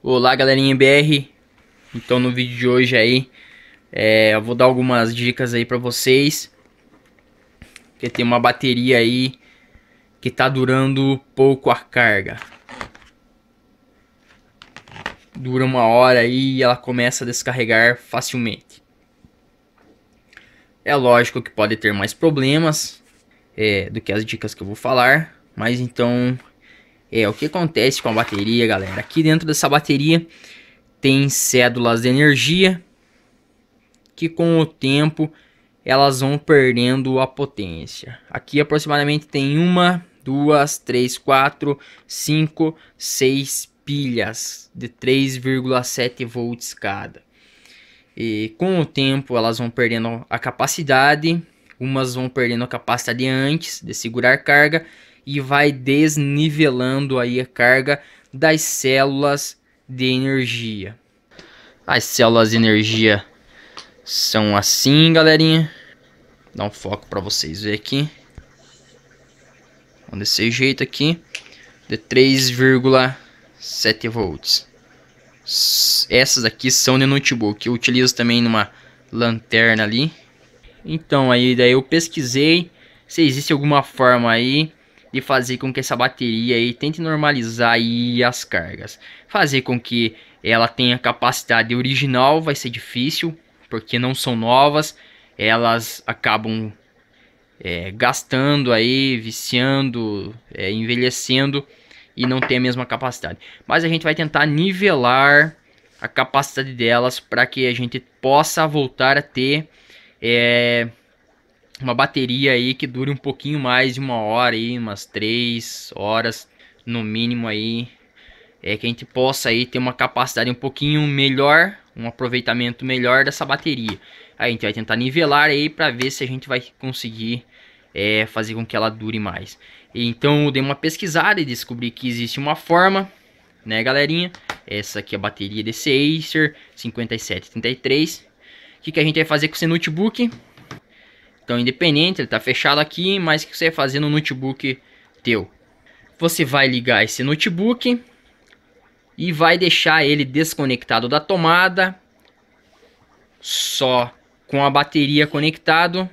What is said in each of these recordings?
Olá galerinha BR, então no vídeo de hoje aí é, eu vou dar algumas dicas aí pra vocês que tem uma bateria aí que tá durando pouco a carga dura uma hora aí e ela começa a descarregar facilmente é lógico que pode ter mais problemas é, do que as dicas que eu vou falar mas então é, o que acontece com a bateria, galera? Aqui dentro dessa bateria tem cédulas de energia que com o tempo elas vão perdendo a potência. Aqui aproximadamente tem uma, duas, três, quatro, cinco, seis pilhas de 3,7 volts cada. E com o tempo elas vão perdendo a capacidade, umas vão perdendo a capacidade antes de segurar carga e vai desnivelando aí a carga das células de energia. As células de energia são assim, galerinha. Dá um foco para vocês ver aqui. Vamos desse jeito aqui. De 3,7 volts. Essas aqui são de notebook. Eu utilizo também numa lanterna ali. Então aí daí eu pesquisei se existe alguma forma aí de fazer com que essa bateria aí tente normalizar aí as cargas. Fazer com que ela tenha capacidade original vai ser difícil, porque não são novas, elas acabam é, gastando aí, viciando, é, envelhecendo e não tem a mesma capacidade. Mas a gente vai tentar nivelar a capacidade delas para que a gente possa voltar a ter é, uma bateria aí que dure um pouquinho mais de uma hora aí, umas três horas no mínimo aí, é que a gente possa aí ter uma capacidade um pouquinho melhor, um aproveitamento melhor dessa bateria. Aí a gente vai tentar nivelar aí para ver se a gente vai conseguir é, fazer com que ela dure mais. Então eu dei uma pesquisada e descobri que existe uma forma, né galerinha? Essa aqui é a bateria desse Acer 5733. O que, que a gente vai fazer com esse notebook? Então, independente, ele está fechado aqui, mas o que você vai fazer no notebook teu? Você vai ligar esse notebook e vai deixar ele desconectado da tomada, só com a bateria conectado,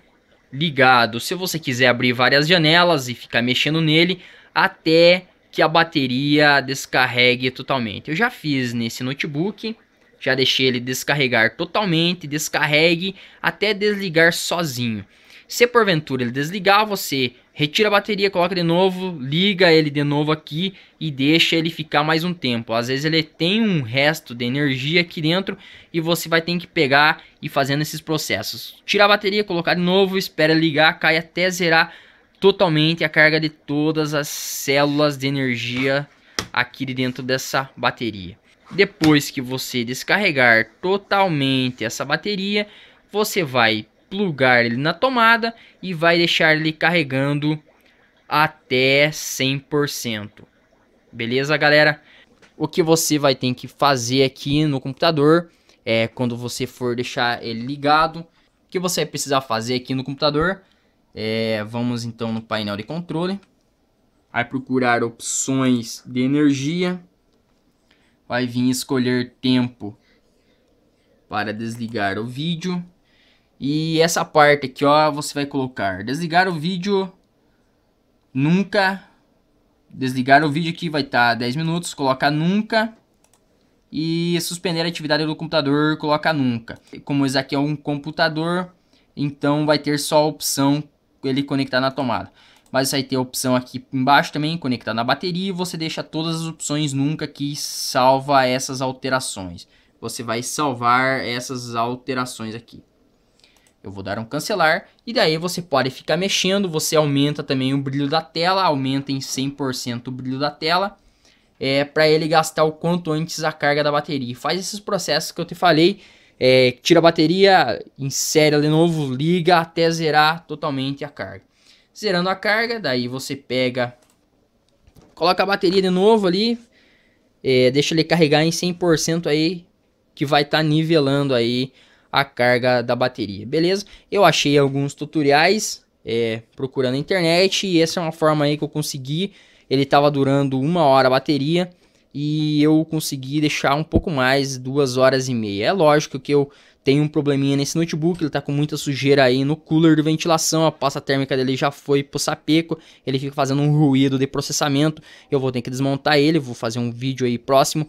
ligado. Se você quiser abrir várias janelas e ficar mexendo nele até que a bateria descarregue totalmente. Eu já fiz nesse notebook, já deixei ele descarregar totalmente, descarregue até desligar sozinho. Se porventura ele desligar, você retira a bateria, coloca de novo, liga ele de novo aqui e deixa ele ficar mais um tempo. Às vezes ele tem um resto de energia aqui dentro e você vai ter que pegar e fazendo esses processos. Tirar a bateria, colocar de novo, espera ligar, cai até zerar totalmente a carga de todas as células de energia aqui de dentro dessa bateria. Depois que você descarregar totalmente essa bateria, você vai plugar ele na tomada e vai deixar ele carregando até 100%. Beleza, galera? O que você vai ter que fazer aqui no computador é quando você for deixar ele ligado, o que você vai precisar fazer aqui no computador é, vamos então no painel de controle, vai procurar opções de energia, vai vir escolher tempo para desligar o vídeo. E essa parte aqui, ó, você vai colocar desligar o vídeo nunca. Desligar o vídeo aqui vai estar tá 10 minutos, coloca nunca. E suspender a atividade do computador, coloca nunca. Como esse aqui é um computador, então vai ter só a opção ele conectar na tomada. Mas vai ter a opção aqui embaixo também, conectar na bateria. E você deixa todas as opções nunca que salva essas alterações. Você vai salvar essas alterações aqui. Eu vou dar um cancelar e daí você pode ficar mexendo, você aumenta também o brilho da tela, aumenta em 100% o brilho da tela, é, para ele gastar o quanto antes a carga da bateria. Faz esses processos que eu te falei, é, tira a bateria, insere de novo liga até zerar totalmente a carga. Zerando a carga, daí você pega, coloca a bateria de novo ali, é, deixa ele carregar em 100% aí, que vai estar tá nivelando aí a carga da bateria, beleza? Eu achei alguns tutoriais é, procurando na internet e essa é uma forma aí que eu consegui. Ele estava durando uma hora a bateria e eu consegui deixar um pouco mais, duas horas e meia. É lógico que eu tenho um probleminha nesse notebook, ele está com muita sujeira aí no cooler de ventilação, a pasta térmica dele já foi pro sapeco, ele fica fazendo um ruído de processamento, eu vou ter que desmontar ele, vou fazer um vídeo aí próximo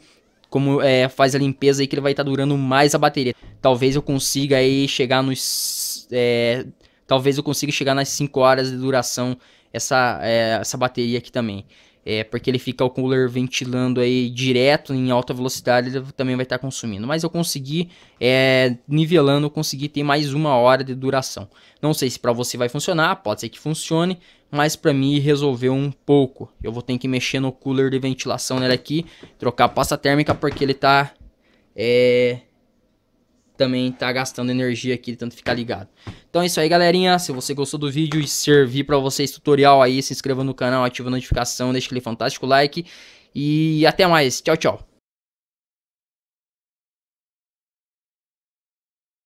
como é, faz a limpeza aí que ele vai estar tá durando mais a bateria. Talvez eu consiga aí chegar nos... É, talvez eu consiga chegar nas 5 horas de duração essa, é, essa bateria aqui também é, porque ele fica o cooler ventilando aí direto em alta velocidade, ele também vai estar tá consumindo. Mas eu consegui, é, nivelando, eu consegui ter mais uma hora de duração. Não sei se para você vai funcionar, pode ser que funcione, mas para mim resolveu um pouco. Eu vou ter que mexer no cooler de ventilação nele aqui, trocar a pasta térmica porque ele está é, também tá gastando energia aqui, tanto ficar ligado. Então é isso aí, galerinha. Se você gostou do vídeo e servir para vocês tutorial aí, se inscreva no canal, ativa a notificação, deixa aquele fantástico like. E até mais. Tchau, tchau.